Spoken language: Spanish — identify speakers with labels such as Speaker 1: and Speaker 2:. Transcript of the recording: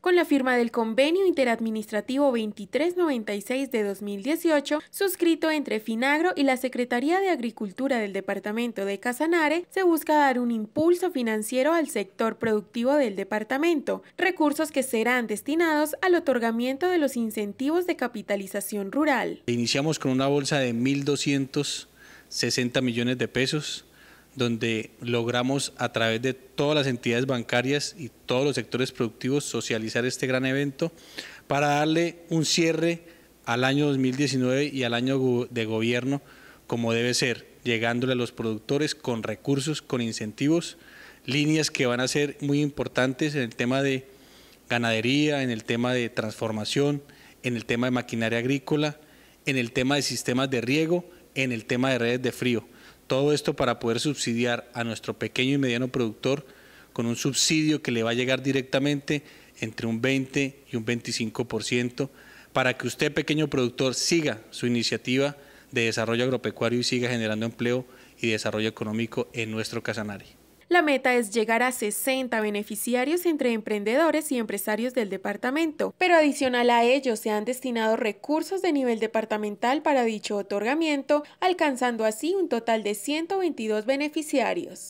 Speaker 1: Con la firma del Convenio Interadministrativo 2396 de 2018, suscrito entre Finagro y la Secretaría de Agricultura del Departamento de Casanare, se busca dar un impulso financiero al sector productivo del departamento, recursos que serán destinados al otorgamiento de los incentivos de capitalización rural.
Speaker 2: Iniciamos con una bolsa de 1.260 millones de pesos donde logramos a través de todas las entidades bancarias y todos los sectores productivos socializar este gran evento para darle un cierre al año 2019 y al año de gobierno como debe ser, llegándole a los productores con recursos, con incentivos, líneas que van a ser muy importantes en el tema de ganadería, en el tema de transformación, en el tema de maquinaria agrícola, en el tema de sistemas de riego, en el tema de redes de frío. Todo esto para poder subsidiar a nuestro pequeño y mediano productor con un subsidio que le va a llegar directamente entre un 20 y un 25% para que usted, pequeño productor, siga su iniciativa de desarrollo agropecuario y siga generando empleo y desarrollo económico en nuestro Casanare.
Speaker 1: La meta es llegar a 60 beneficiarios entre emprendedores y empresarios del departamento, pero adicional a ello se han destinado recursos de nivel departamental para dicho otorgamiento, alcanzando así un total de 122 beneficiarios.